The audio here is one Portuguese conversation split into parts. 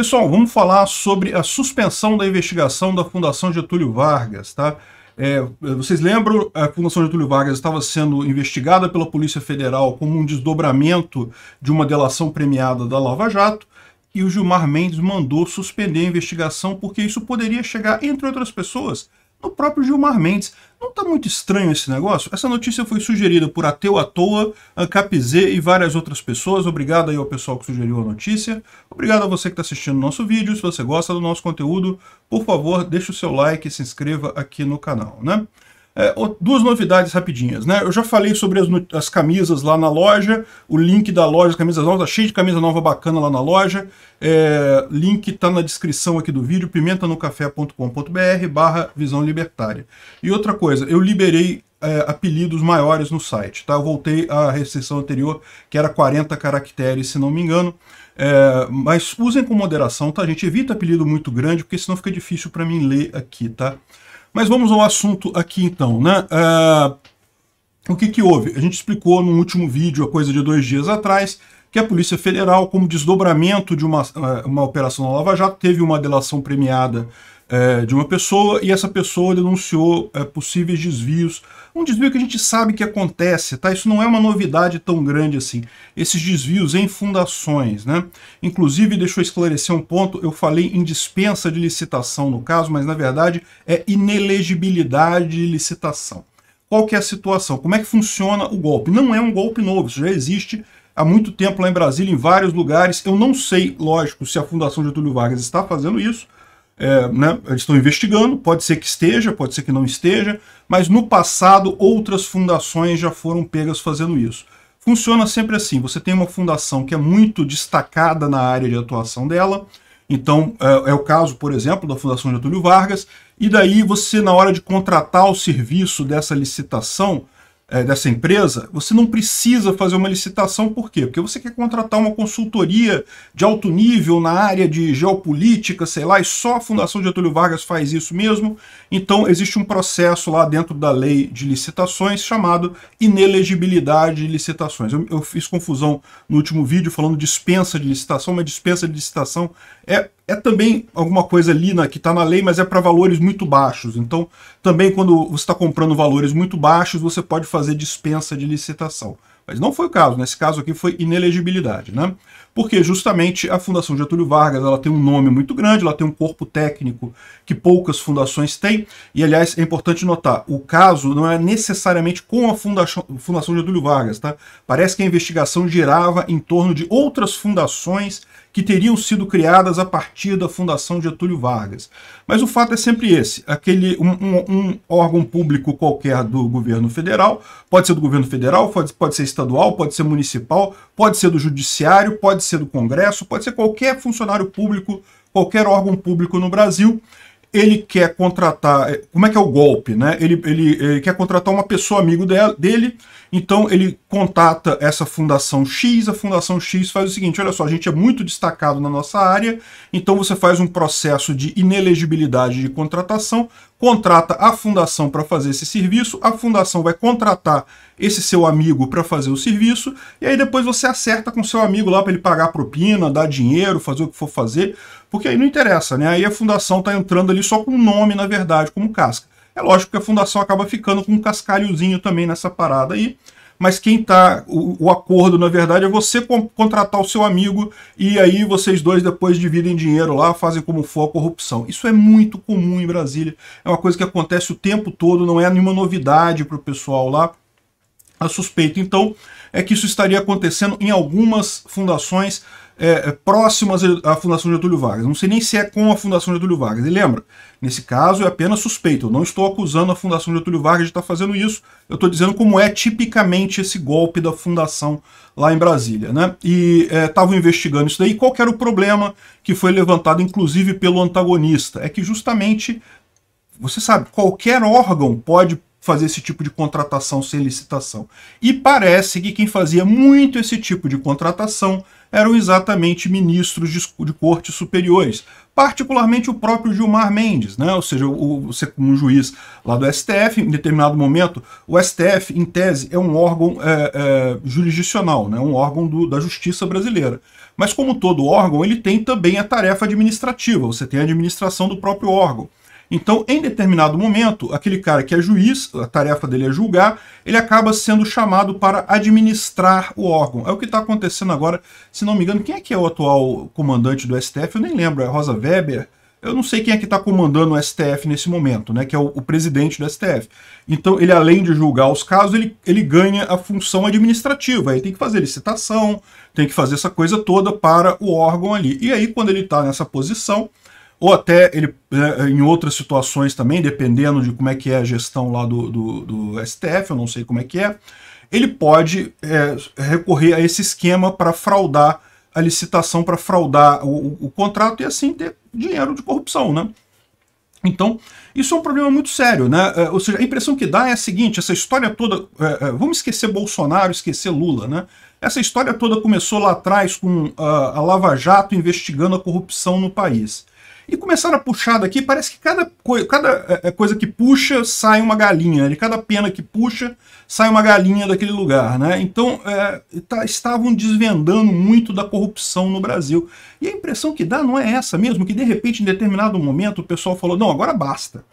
Pessoal, vamos falar sobre a suspensão da investigação da Fundação Getúlio Vargas, tá? É, vocês lembram, a Fundação Getúlio Vargas estava sendo investigada pela Polícia Federal como um desdobramento de uma delação premiada da Lava Jato, e o Gilmar Mendes mandou suspender a investigação porque isso poderia chegar, entre outras pessoas, do próprio Gilmar Mendes. Não está muito estranho esse negócio? Essa notícia foi sugerida por Ateu à Toa, Ancapizê e várias outras pessoas. Obrigado aí ao pessoal que sugeriu a notícia. Obrigado a você que está assistindo o nosso vídeo. Se você gosta do nosso conteúdo, por favor, deixe o seu like e se inscreva aqui no canal, né? É, duas novidades rapidinhas, né? Eu já falei sobre as, as, camisas lá na loja, o link da loja, as camisas novas, tá cheio de camisa nova bacana lá na loja. É, link tá na descrição aqui do vídeo, pimentanocafé.com.br barra visão libertária. E outra coisa, eu liberei é, apelidos maiores no site, tá? Eu voltei à restrição anterior, que era 40 caracteres, se não me engano. É, mas usem com moderação, tá, gente? Evita apelido muito grande, porque senão fica difícil para mim ler aqui, tá? Mas vamos ao assunto aqui então, né? Uh, o que, que houve? A gente explicou no último vídeo, a coisa de dois dias atrás, que a Polícia Federal, como desdobramento de uma, é, uma operação na Lava Jato, teve uma delação premiada é, de uma pessoa e essa pessoa denunciou é, possíveis desvios. Um desvio que a gente sabe que acontece, tá? Isso não é uma novidade tão grande assim. Esses desvios em fundações, né? Inclusive, deixa eu esclarecer um ponto, eu falei em dispensa de licitação no caso, mas na verdade é inelegibilidade de licitação. Qual que é a situação? Como é que funciona o golpe? Não é um golpe novo, isso já existe há muito tempo lá em Brasília, em vários lugares. Eu não sei, lógico, se a Fundação Getúlio Vargas está fazendo isso, é, né, eles estão investigando, pode ser que esteja, pode ser que não esteja, mas no passado outras fundações já foram pegas fazendo isso. Funciona sempre assim, você tem uma fundação que é muito destacada na área de atuação dela, então é, é o caso, por exemplo, da Fundação Getúlio Vargas, e daí você, na hora de contratar o serviço dessa licitação, é, dessa empresa, você não precisa fazer uma licitação, por quê? Porque você quer contratar uma consultoria de alto nível na área de geopolítica, sei lá, e só a Fundação Getúlio Vargas faz isso mesmo. Então existe um processo lá dentro da lei de licitações chamado inelegibilidade de licitações. Eu, eu fiz confusão no último vídeo falando dispensa de licitação, mas dispensa de licitação é é também alguma coisa ali na, que está na lei, mas é para valores muito baixos. Então, também quando você está comprando valores muito baixos, você pode fazer fazer dispensa de licitação. Mas não foi o caso, nesse né? caso aqui foi inelegibilidade, né? Porque justamente a Fundação Getúlio Vargas, ela tem um nome muito grande, ela tem um corpo técnico que poucas fundações têm, e aliás, é importante notar, o caso não é necessariamente com a Fundação, Fundação Getúlio Vargas, tá? Parece que a investigação girava em torno de outras fundações que teriam sido criadas a partir da Fundação de Getúlio Vargas. Mas o fato é sempre esse: aquele um, um, um órgão público qualquer do governo federal, pode ser do governo federal, pode, pode ser estadual, pode ser municipal, pode ser do judiciário, pode ser do Congresso, pode ser qualquer funcionário público, qualquer órgão público no Brasil ele quer contratar. É, como é que é o golpe, né? Ele, ele, ele quer contratar uma pessoa amigo dele, então ele contata essa fundação X. A fundação X faz o seguinte: olha só, a gente é muito destacado na nossa área, então você faz um processo de inelegibilidade de contratação contrata a fundação para fazer esse serviço, a fundação vai contratar esse seu amigo para fazer o serviço, e aí depois você acerta com seu amigo lá para ele pagar propina, dar dinheiro, fazer o que for fazer, porque aí não interessa, né? Aí a fundação está entrando ali só com o nome, na verdade, como casca. É lógico que a fundação acaba ficando com um cascalhozinho também nessa parada aí, mas quem tá. O, o acordo, na verdade, é você contratar o seu amigo e aí vocês dois depois dividem dinheiro lá, fazem como for a corrupção. Isso é muito comum em Brasília. É uma coisa que acontece o tempo todo, não é nenhuma novidade para o pessoal lá. A suspeita, então, é que isso estaria acontecendo em algumas fundações é, é, próximas à Fundação Getúlio Vargas. Não sei nem se é com a Fundação Getúlio Vargas. E lembra, nesse caso é apenas suspeito. Eu não estou acusando a Fundação Getúlio Vargas de estar fazendo isso. Eu estou dizendo como é tipicamente esse golpe da Fundação lá em Brasília. Né? E estavam é, investigando isso daí. Qual era o problema que foi levantado, inclusive, pelo antagonista? É que justamente, você sabe, qualquer órgão pode fazer esse tipo de contratação sem licitação. E parece que quem fazia muito esse tipo de contratação eram exatamente ministros de, cortes superiores, particularmente o próprio Gilmar Mendes, né? ou seja, o, um juiz lá do STF, em determinado momento, o STF, em tese, é um órgão é, é, jurisdicional, né? um órgão do, da justiça brasileira. Mas como todo órgão, ele tem também a tarefa administrativa, você tem a administração do próprio órgão. Então, em determinado momento, aquele cara que é juiz, a tarefa dele é julgar, ele acaba sendo chamado para administrar o órgão. É o que está acontecendo agora, se não me engano, quem é que é o atual comandante do STF? Eu nem lembro, é Rosa Weber? Eu não sei quem é que está comandando o STF nesse momento, né? Que é o, o, presidente do STF. Então, ele, além de julgar os casos, ele, ele ganha a função administrativa. Aí tem que fazer licitação, tem que fazer essa coisa toda para o órgão ali. E aí, quando ele está nessa posição, ou até ele né, em outras situações também, dependendo de como é que é a gestão lá do, do, do STF, eu não sei como é que é, ele pode é, recorrer a esse esquema para fraudar a licitação, para fraudar o, o, o contrato e assim ter dinheiro de corrupção, né? Então, isso é um problema muito sério, né? É, ou seja, a impressão que dá é a seguinte: essa história toda. É, é, vamos esquecer Bolsonaro, esquecer Lula, né? Essa história toda começou lá atrás com ah, a Lava Jato investigando a corrupção no país. E começaram a puxar daqui, parece que cada, coi cada é, é, coisa que puxa sai uma galinha, né? de cada pena que puxa sai uma galinha daquele lugar. Né? Então é, tá, estavam desvendando muito da corrupção no Brasil. E a impressão que dá não é essa mesmo, que de repente em determinado momento o pessoal falou, não, agora basta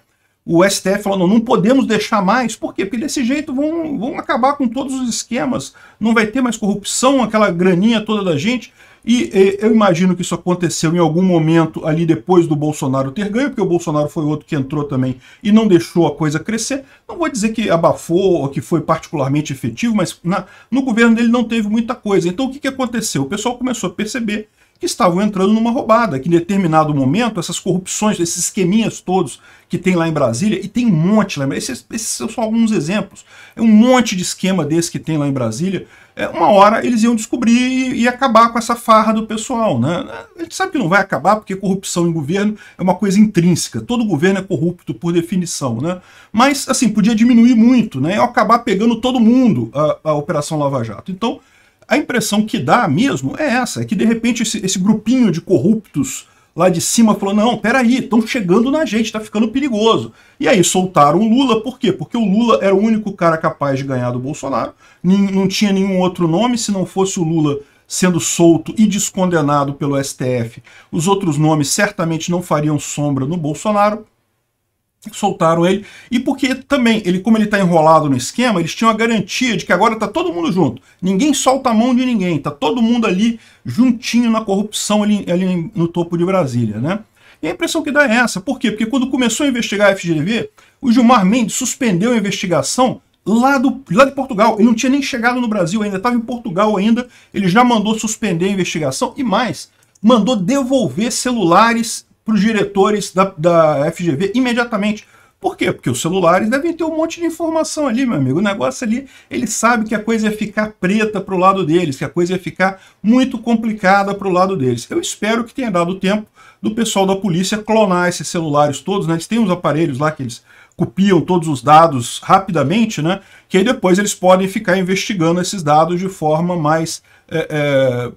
o STF falou não podemos deixar mais. Por quê? Porque desse jeito vão, vão acabar com todos os esquemas, não vai ter mais corrupção, aquela graninha toda da gente. E, e, eu imagino que isso aconteceu em algum momento ali depois do Bolsonaro ter ganho, porque o Bolsonaro foi outro que entrou também e não deixou a coisa crescer. Não vou dizer que abafou ou que foi particularmente efetivo, mas na, no governo dele não teve muita coisa. Então o que, que aconteceu? O pessoal começou a perceber que estavam entrando numa roubada, que em determinado momento essas corrupções, esses esqueminhas todos que tem lá em Brasília, e tem um monte lá, esses, esses são só alguns exemplos, é um monte de esquema desse que tem lá em Brasília, é, uma hora eles iam descobrir e, e, acabar com essa farra do pessoal. Né? A gente sabe que não vai acabar, porque corrupção em governo é uma coisa intrínseca. Todo governo é corrupto por definição. Né? Mas, assim, podia diminuir muito, né? E acabar pegando todo mundo a, a Operação Lava Jato. Então, a impressão que dá mesmo é essa, é que de repente esse, esse grupinho de corruptos lá de cima falou: não, peraí, estão chegando na gente, está ficando perigoso. E aí soltaram o Lula, por quê? Porque o Lula era o único cara capaz de ganhar do Bolsonaro, não tinha nenhum outro nome se não fosse o Lula sendo solto e descondenado pelo STF. Os outros nomes certamente não fariam sombra no Bolsonaro soltaram ele. E porque também, ele como ele está enrolado no esquema, eles tinham a garantia de que agora está todo mundo junto. Ninguém solta a mão de ninguém, está todo mundo ali juntinho na corrupção ali, ali no topo de Brasília, né? E a impressão que dá é essa. Por quê? Porque quando começou a investigar a FGV, o Gilmar Mendes suspendeu a investigação lá, do, lá de Portugal. Ele não tinha nem chegado no Brasil ainda, estava em Portugal ainda. Ele já mandou suspender a investigação e mais, mandou devolver celulares para os diretores da, da FGV imediatamente. Por quê? Porque os celulares devem ter um monte de informação ali, meu amigo. O negócio ali, ele sabe que a coisa ia ficar preta para o lado deles, que a coisa ia ficar muito complicada para o lado deles. Eu espero que tenha dado tempo do pessoal da polícia clonar esses celulares todos, né? Eles têm uns aparelhos lá que eles copiam todos os dados rapidamente, né? Que aí depois eles podem ficar investigando esses dados de forma mais é, é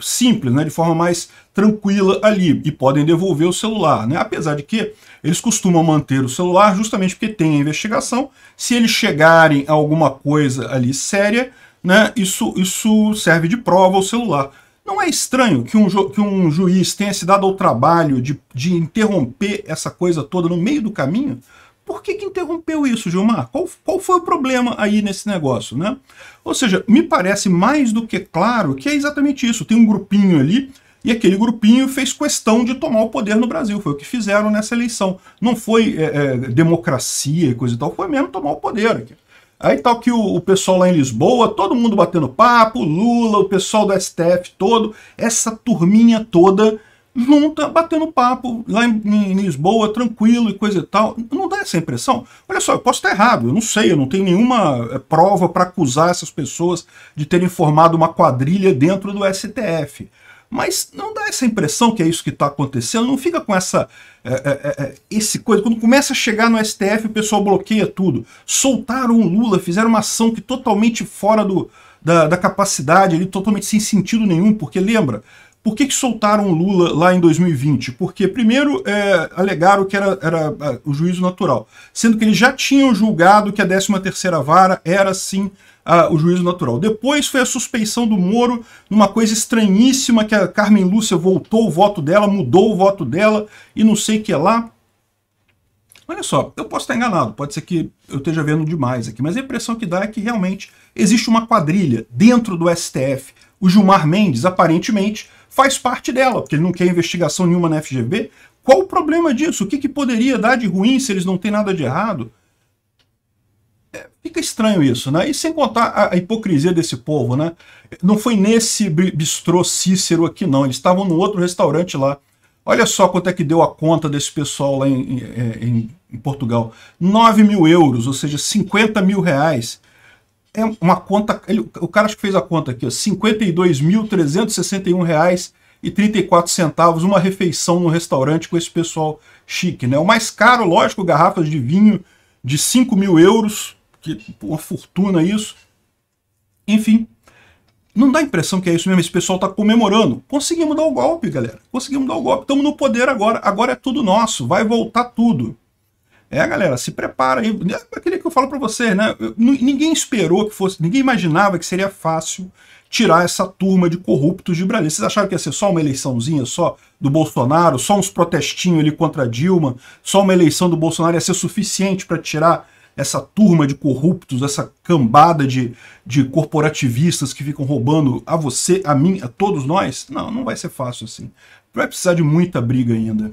simples, né, de forma mais tranquila ali e podem devolver o celular, né? Apesar de que eles costumam manter o celular justamente porque tem a investigação. Se eles chegarem a alguma coisa ali séria, né, isso, isso serve de prova ao celular. Não é estranho que um, que um juiz tenha se dado ao trabalho de, de interromper essa coisa toda no meio do caminho? Por que, que interrompeu isso, Gilmar? Qual, qual foi o problema aí nesse negócio, né? Ou seja, me parece mais do que claro que é exatamente isso. Tem um grupinho ali e aquele grupinho fez questão de tomar o poder no Brasil. Foi o que fizeram nessa eleição. Não foi é, é, democracia e coisa e tal, foi mesmo tomar o poder aqui. Aí tal tá que o, o, pessoal lá em Lisboa, todo mundo batendo papo, Lula, o pessoal do STF todo, essa turminha toda junta, batendo papo lá em, em, Lisboa, tranquilo e coisa e tal. Não dá essa impressão? Olha só, eu posso estar errado, eu não sei, eu não tenho nenhuma eh, prova para acusar essas pessoas de terem formado uma quadrilha dentro do STF. Mas não dá essa impressão que é isso que está acontecendo, não fica com essa é, é, é, esse coisa. Quando começa a chegar no STF, o pessoal bloqueia tudo. Soltaram o Lula, fizeram uma ação que totalmente fora do, da, da capacidade, ele totalmente sem sentido nenhum, porque lembra, por que, que soltaram o Lula lá em 2020? Porque, primeiro, é, alegaram que era, era é, o juízo natural, sendo que eles já tinham julgado que a 13ª vara era, sim, o juízo natural. Depois foi a suspeição do Moro numa coisa estranhíssima, que a Carmen Lúcia voltou o voto dela, mudou o voto dela e não sei o que lá. Olha só, eu posso estar enganado, pode ser que eu esteja vendo demais aqui, mas a impressão que dá é que realmente existe uma quadrilha dentro do STF o Gilmar Mendes, aparentemente, faz parte dela, porque ele não quer investigação nenhuma na FGV. Qual o problema disso? O que, que poderia dar de ruim se eles não têm nada de errado? É, fica estranho isso, né? E sem contar a, a, hipocrisia desse povo, né? Não foi nesse bistrô Cícero aqui, não. Eles estavam no outro restaurante lá. Olha só quanto é que deu a conta desse pessoal lá em, em, é, em Portugal. 9 mil euros, ou seja, 50 mil reais é uma conta. Ele, o cara acho que fez a conta aqui, R$ 52.361,34 reais e centavos uma refeição no restaurante com esse pessoal chique, né? O mais caro, lógico, garrafas de vinho de 5 mil euros, que uma fortuna isso. Enfim, não dá a impressão que é isso mesmo, esse pessoal está comemorando. Conseguimos dar o golpe, galera. Conseguimos dar o golpe. Estamos no poder agora. Agora é tudo nosso. Vai voltar tudo. É, galera, se prepara aí. É aquele que eu falo para você, né? Ninguém esperou que fosse, ninguém imaginava que seria fácil tirar essa turma de corruptos de Brasília. Vocês acharam que ia ser só uma eleiçãozinha só do Bolsonaro, só uns protestinhos ali contra Dilma, só uma eleição do Bolsonaro ia ser suficiente para tirar essa turma de corruptos, essa cambada de, de corporativistas que ficam roubando a você, a mim, a todos nós? Não, não vai ser fácil assim. Vai precisar de muita briga ainda.